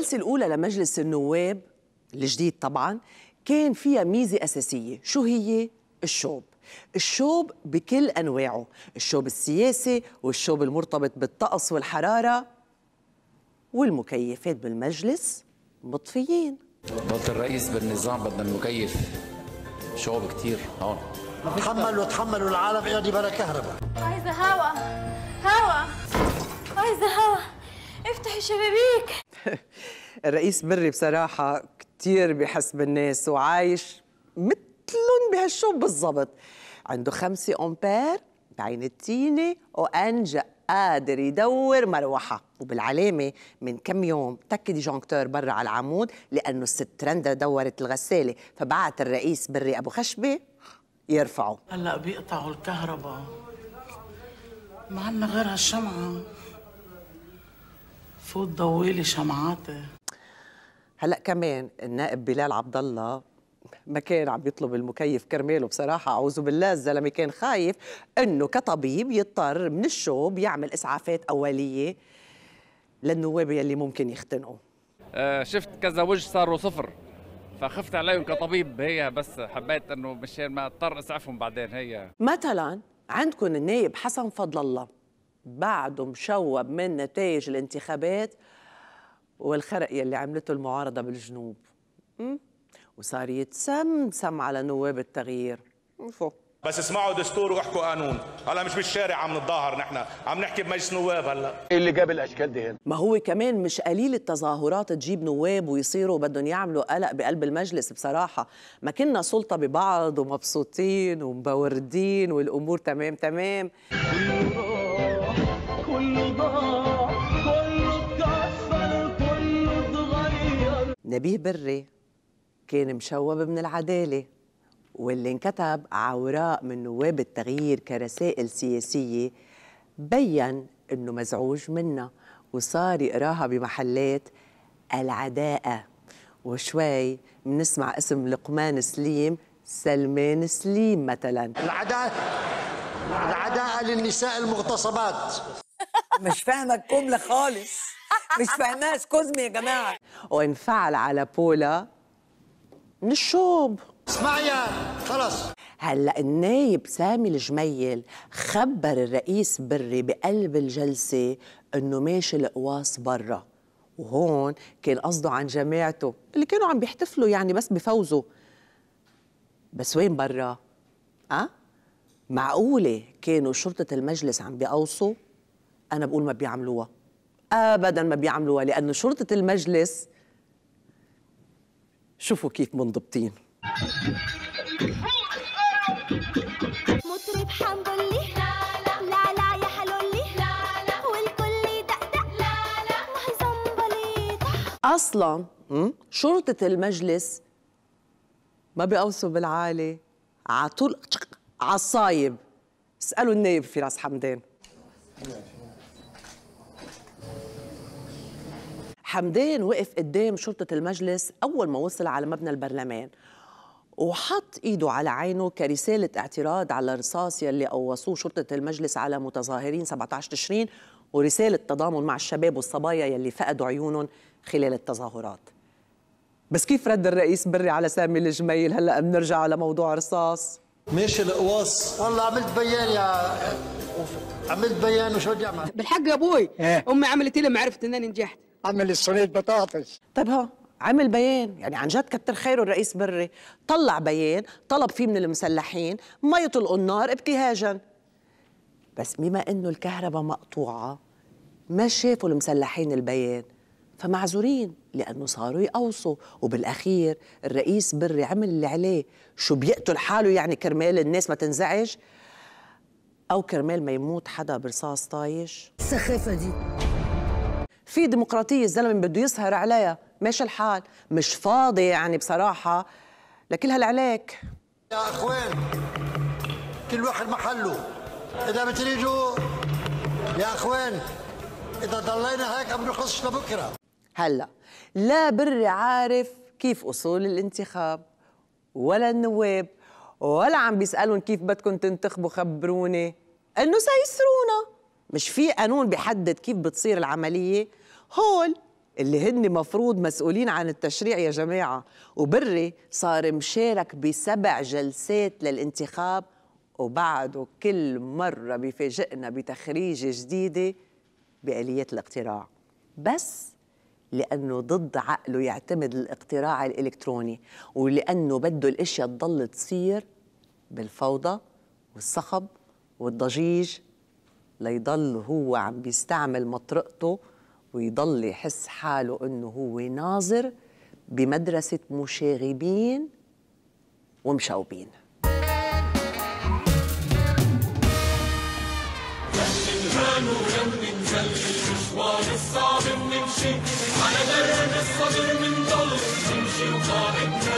الجلسة الأولى لمجلس النواب الجديد طبعا كان فيها ميزة أساسية شو هي الشوب الشوب بكل أنواعه الشوب السياسي والشوب المرتبط بالطقس والحرارة والمكيفات بالمجلس مطفيين بطل الرئيس بالنظام بدنا المكيف شوب كتير هون تحملوا تحملوا العالم يا بلا كهرباء عايزة هوا هوا عايزة هوا افتحي الشبابيك الرئيس بري بصراحة كتير بحس بالناس وعايش مثلهم بهالشوب بالضبط عنده خمسة أمبير بعين التينة وأنجأ قادر يدور مروحة وبالعلامة من كم يوم تك ديجونكتور برا على العمود لأنه الست رندا دورت الغسالة فبعت الرئيس بري أبو خشبة يرفعه هلا بيقطعوا الكهرباء ما عنا غير هالشمعة فوت لي شمعاتي هلا كمان النائب بلال عبد الله ما كان عم يطلب المكيف كرماله بصراحة أعوذ بالله الزلمة كان خايف أنه كطبيب يضطر من الشوب يعمل إسعافات أولية للنواب يلي ممكن يختنقوا آه شفت كذا وجه صاروا صفر فخفت عليهم كطبيب هي بس حبيت انه مشان ما اضطر اسعفهم بعدين هي مثلا عندكم النائب حسن فضل الله بعده مشوب من نتائج الانتخابات والخرق يلي عملته المعارضة بالجنوب م? وصار يتسمسم على نواب التغيير فوق بس اسمعوا دستور واحكوا قانون هلا مش بالشارع عم نتظاهر نحن عم نحكي بمجلس نواب هلا إيه اللي جاب الاشكال دي ما هو كمان مش قليل التظاهرات تجيب نواب ويصيروا بدهم يعملوا قلق بقلب المجلس بصراحه ما كنا سلطه ببعض ومبسوطين ومبوردين والامور تمام تمام نبيه بري كان مشوب من العداله واللي انكتب عوراء من نواب التغيير كرسائل سياسيه بين انه مزعوج منها وصار يقراها بمحلات العداءه وشوي بنسمع اسم لقمان سليم سلمان سليم مثلا العداء العداء للنساء المغتصبات مش فاهمه الجمله خالص مش فاهماها كوزمي يا جماعه وانفعل على بولا من الشوب اسمعي خلاص هلا النايب سامي الجميل خبر الرئيس بري بقلب الجلسه انه ماشي القواص برا وهون كان قصده عن جماعته اللي كانوا عم بيحتفلوا يعني بس بفوزه بس وين برا؟ أه؟ معقولة كانوا شرطة المجلس عم بيقوصوا؟ أنا بقول ما بيعملوها ابدا ما بيعملوها لانه شرطه المجلس شوفوا كيف منضبطين مطرب حنضلي لا لا لا لا يا حلولي لا لا والكل دقدق لا لا وهي اصلا شرطه المجلس ما بيقوصوا بالعالي على طول عصايب اسالوا النايب فراس حمدان حمدان وقف قدام شرطة المجلس أول ما وصل على مبنى البرلمان وحط ايده على عينه كرساله اعتراض على الرصاص يلي قوصوه شرطه المجلس على متظاهرين 17 تشرين ورساله تضامن مع الشباب والصبايا يلي فقدوا عيونهم خلال التظاهرات. بس كيف رد الرئيس بري على سامي الجميل هلا بنرجع على موضوع رصاص ماشي القواص والله عملت بيان يا عملت بيان وشو بدي اعمل؟ بالحق يا ابوي إيه؟ امي عملت لي ما عرفت انني نجحت عمل الصينية بطاطس طيب هو عمل بيان يعني عن جد كتر خيره الرئيس بري طلع بيان طلب فيه من المسلحين ما يطلقوا النار ابتهاجا بس بما انه الكهرباء مقطوعه ما شافوا المسلحين البيان فمعذورين لانه صاروا يقوصوا وبالاخير الرئيس بري عمل اللي عليه شو بيقتل حاله يعني كرمال الناس ما تنزعج او كرمال ما يموت حدا برصاص طايش السخافه دي في ديمقراطيه الزلمه بده يسهر عليها ماشي الحال مش فاضي يعني بصراحه لكل هالعليك يا اخوان كل واحد محله اذا بتريدوا يا اخوان اذا ضلينا هيك عم نخلص لبكره هلا لا بري عارف كيف اصول الانتخاب ولا النواب ولا عم بيسألون كيف بدكم تنتخبوا خبروني انه سيسرونا مش في قانون بيحدد كيف بتصير العمليه هول اللي هن مفروض مسؤولين عن التشريع يا جماعة وبري صار مشارك بسبع جلسات للانتخاب وبعده كل مرة بيفاجئنا بتخريجة جديدة بآليات الاقتراع بس لأنه ضد عقله يعتمد الاقتراع الإلكتروني ولأنه بده الأشياء تضل تصير بالفوضى والصخب والضجيج ليضل هو عم بيستعمل مطرقته ويضل يحس حاله انه هو ناظر بمدرسه مشاغبين ومشاوبين المشوار الصعب بنمشي على درب الصدر من ضل نمشي وقاعد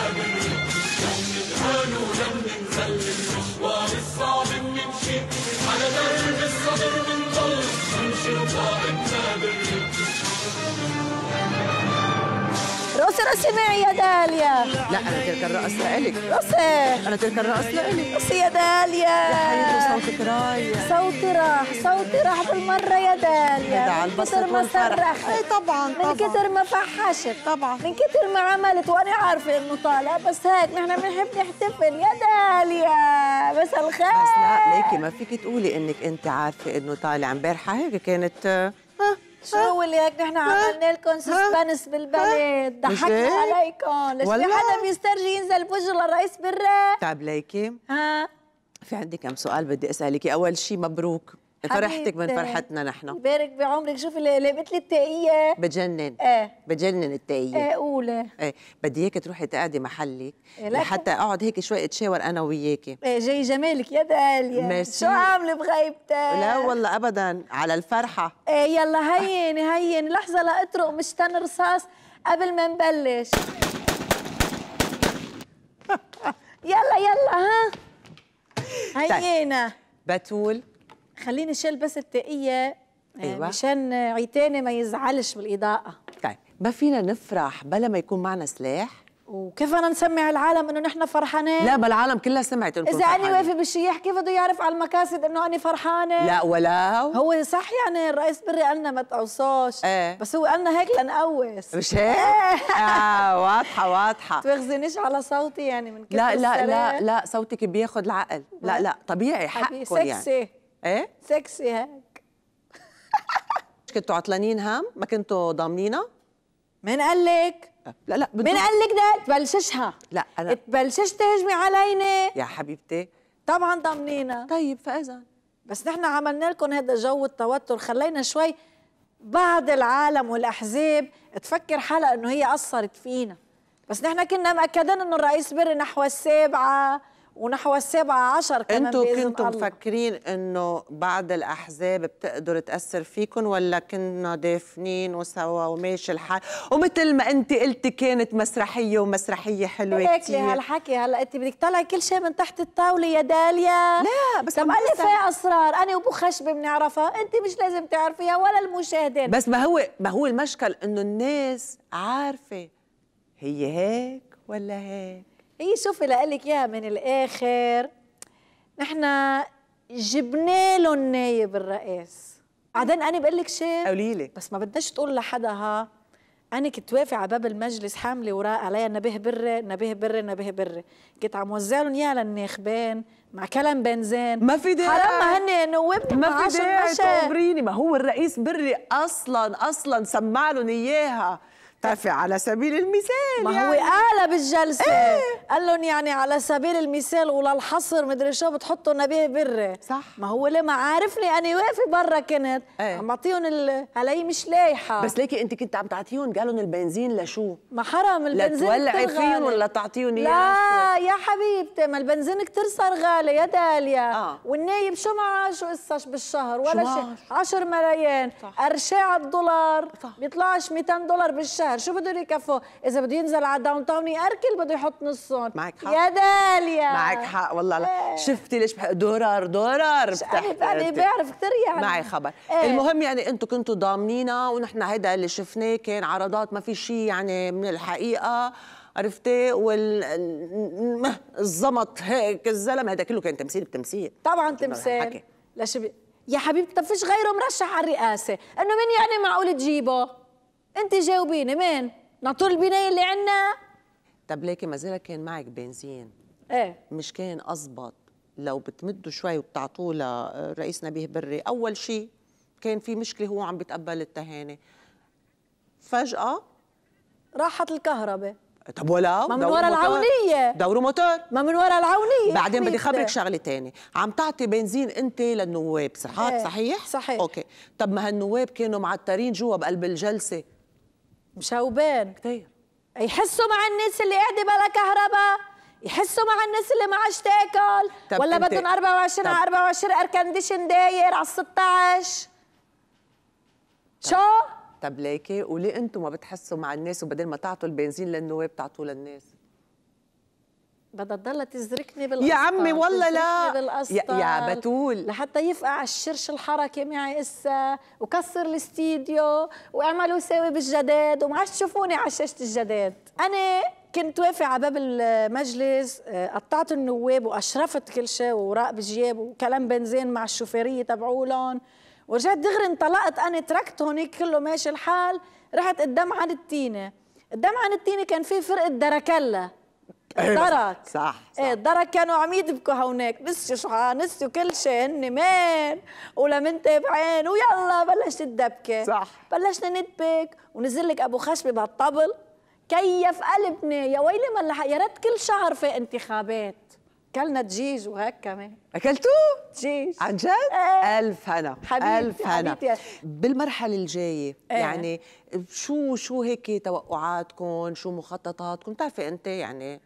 رأسي معي يا داليا لا انا تلك الرقص لإلك رأسي انا تلك الرقص لإلك رأسي يا داليا يا صوتك رايح صوتي راح صوتي راح بالمره يا داليا على ما صرخت اي طبعا طبعا من كتر ما فحشت طبعا من كتر ما عملت وانا عارفه انه طالع بس هيك نحن بنحب نحتفل يا داليا مساء الخير بس لا ليكي ما فيك تقولي انك انت عارفه انه طالع امبارحه هيك كانت شو اللي هيك نحن عملنا لكم سسبنس بالبلد ضحكنا عليكم ليش في حدا بيسترجي ينزل بوجه للرئيس بري طيب ليكي ها في عندي كم سؤال بدي اسالك اول شيء مبروك فرحتك من فرحتنا نحن يبارك بعمرك شوفي اللي لابت لي التقيه بتجنن اه بتجنن التقيه اه اولى ايه بدي اياكي تروحي تقعدي محلك إيه لحتى اقعد هيك شوي اتشاور انا وياكي ايه جاي جمالك يا داليا ميرسي شو عامله بغيبتك لا والله ابدا على الفرحه ايه يلا هين هين لحظه لاطرق مشتن رصاص قبل ما نبلش يلا يلا ها طيب. هينا بتول خليني شيل بس التقيه آه، أيوة. مشان عيتاني ما يزعلش بالاضاءه طيب ما فينا نفرح بلا ما يكون معنا سلاح وكيف بدنا نسمع العالم انه نحن فرحانين؟ لا بل العالم كلها سمعت انه اذا انا واقفه بالشياح كيف بده يعرف على المقاصد انه انا فرحانه؟ لا ولو هو صح يعني الرئيس بري قالنا ما تقوصوش ايه بس هو قالنا هيك لنقوص مش هيك؟ ايه آه واضحه واضحه تواخذينيش على صوتي يعني من كثر لا لا لا لا صوتك بياخذ العقل لا إيه. لا طبيعي حقه يعني سكسي ايه سكسي هيك كنتوا عطلانين هام ما كنتوا ضامنينها مين قال لك أه، لا لا بدون... مين قال لك ده تبلششها لا انا تبلشش تهجمي علينا يا حبيبتي طبعا ضامنينا طيب فاذا بس نحن عملنا لكم هذا جو التوتر خلينا شوي بعض العالم والاحزاب تفكر حالها انه هي اثرت فينا بس نحن كنا مأكدين انه الرئيس بري نحو السابعه ونحو السابعة عشر كمان انتوا كنتوا مفكرين انه بعض الاحزاب بتقدر تاثر فيكم ولا كنا دافنين وسوا وماشي الحال ومثل ما انت قلتي كانت مسرحيه ومسرحيه حلوه إيه كثير لك هالحكي هلا انت بدك تطلعي كل شيء من تحت الطاوله يا داليا لا بس طب قال في اسرار انا وابو خشبه بنعرفها انت مش لازم تعرفيها ولا المشاهدين بس ما هو ما هو المشكل انه الناس عارفه هي هيك ولا هيك هي إيه، شوفي لك اياها من الاخر نحن جبنا له النايب الرئيس بعدين انا بقول لك شيء قولي لي بس ما بدناش تقول لحدا ها انا كنت واقفه على باب المجلس حامله وراء عليها نبيه بري نبيه بري نبيه بري كنت عم وزع لهم اياها للناخبين مع كلام بنزين ما في داعي حرام ما هن نوبت ما في داعي تقبريني ما هو الرئيس بري اصلا اصلا سمع لهم اياها ترفع على سبيل المثال ما يعني. هو قال الجلسه ايه؟ قال لهم يعني على سبيل المثال وللحصر مدري شو بتحطوا نبيه بري صح ما هو ليه ما عارفني انا واقفه برا كنت ايه؟ عم بعطيهم ال... هلاقي مش لايحه بس ليكي انت كنت عم تعطيهم قالوا البنزين لشو ما حرام البنزين لا تولعي فيهم ولا تعطيهم اياه لا يا حبيبتي ما البنزين كثير صار غالي يا داليا آه. والنايب شو معاه شو قصه بالشهر ولا شيء 10 ملايين قرشاه على الدولار ما بيطلعش 200 دولار بالشهر الشهر شو بدهم يكفوا اذا بده ينزل على داون تاون يأركل بده يحط نصهم معك حق يا داليا معك حق والله ايه. شفتي ليش بحق دولار دولار بتحكي انا بعرف كثير يعني معي خبر ايه. المهم يعني انتم كنتوا ضامنينا ونحن هيدا اللي شفناه كان عرضات ما في شيء يعني من الحقيقه عرفتي والزمط هيك الزلمه هذا كله كان تمثيل بتمثيل طبعا تمثيل لا شبي يا حبيبتي طب فيش غيره مرشح على الرئاسه انه مين يعني معقول تجيبه انت جاوبيني مين ناطور البنايه اللي عندنا طب ليكي ما زال كان معك بنزين ايه مش كان اظبط لو بتمدوا شوي وبتعطوه لرئيس نبيه بري اول شيء كان في مشكله هو عم بيتقبل التهاني فجاه راحت الكهرباء طب ولو ما من ورا العونيه دوروا موتور ما من ورا العونيه بعدين بدي خبرك شغله ثانيه عم تعطي بنزين انت للنواب صحات ايه. صحيح صحيح اوكي طب ما هالنواب كانوا معترين جوا بقلب الجلسه مشاوبين كثير يحسوا مع الناس اللي قاعده بلا كهرباء يحسوا مع الناس اللي ما عادش تاكل ولا بدهم 24 على 24 اير كونديشن داير على 16 شو؟ طب ليكي وليه انتم ما بتحسوا مع الناس وبدل ما تعطوا البنزين للنواب تعطوه للناس؟ بدها تضل تزركني بالقصة يا عمي والله لا يا, يا, بتول لحتى يفقع الشرش الحركة معي اسا وكسر الاستديو واعملوا ساوي بالجداد وما عادش تشوفوني على شاشه الجداد انا كنت واقفه على باب المجلس آه، قطعت النواب واشرفت كل شيء وراق بجياب وكلام بنزين مع الشوفيريه تبعولن ورجعت دغري انطلقت انا تركت هونيك كله ماشي الحال رحت قدام عن التينه قدام عن التينه كان في فرقه دراكلا إيه، درك صح, صح. ايه درك كانوا عم يدبكوا هونيك نسيوا شعار نسيوا كل شيء هن مان ولا تابعين ويلا بلشت الدبكه صح بلشنا ندبك ونزل لك ابو خشبي بهالطبل كيف قلبنا يا ويلي ما يا ريت كل شهر في انتخابات كلنا دجيج وهيك كمان اكلتوه؟ دجيج عن جد؟ ايه. الف هنا حبيبتي الف هنا بالمرحله الجايه ايه. يعني شو شو هيك توقعاتكم شو مخططاتكم بتعرفي انت يعني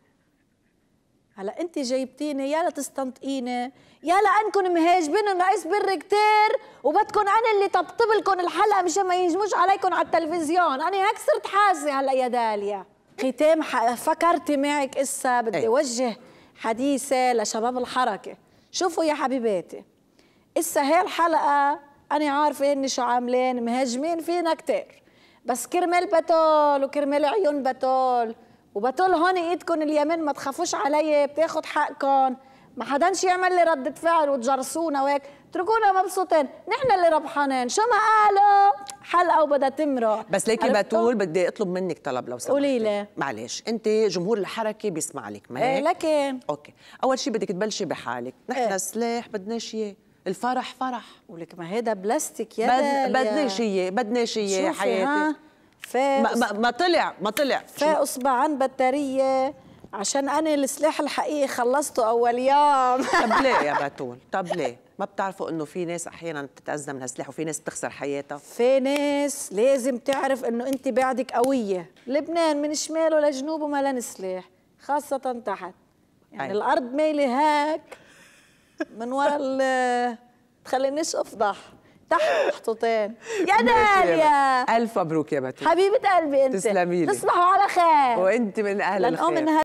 هلا انت جايبتيني يا لتستنطقيني يا لانكم مهاجبين ناقص بر كتير وبدكم انا اللي طبطب لكم الحلقه مشان ما ينجموش عليكم على التلفزيون انا هيك صرت حاسه هلا يا داليا ختام فكرتي معك اسا بدي اوجه وجه حديثي لشباب الحركه شوفوا يا حبيباتي اسا هي الحلقه انا عارفه اني شو عاملين مهاجمين فينا كتير بس كرمال بتول وكرمال عيون بتول وبتقول هون ايدكم اليمين ما تخافوش علي بتاخد حقكم ما حدانش يعمل لي ردة فعل وتجرسونا وهيك اتركونا مبسوطين نحن اللي ربحانين شو ما قالوا حلقه وبدها تمرق بس ليكي بتقول بدي اطلب منك طلب لو سمحتي قولي لي معلش انت جمهور الحركه بيسمع لك ما ايه لكن اوكي اول شيء بدك تبلشي بحالك نحن ايه؟ سلاح بدناش اياه الفرح فرح ولك ما هذا بلاستيك يا بدناش اياه بدناش اياه حياتي ف ما, ما, ما طلع ما طلع فاصبع عن بطاريه عشان انا السلاح الحقيقي خلصته اول يوم طب ليه يا بتول طب ليه ما بتعرفوا انه في ناس احيانا بتتاذى من هالسلاح وفي ناس بتخسر حياتها في ناس لازم تعرف انه انت بعدك قويه لبنان من شماله لجنوبه ما لنا سلاح خاصه تحت يعني الارض ميله هيك من ورا تخلينيش افضح تحت محطوطين يا داليا الف مبروك يا بتي حبيبه قلبي انت تسلمي لي تصبحوا على خير وانت من اهل الخير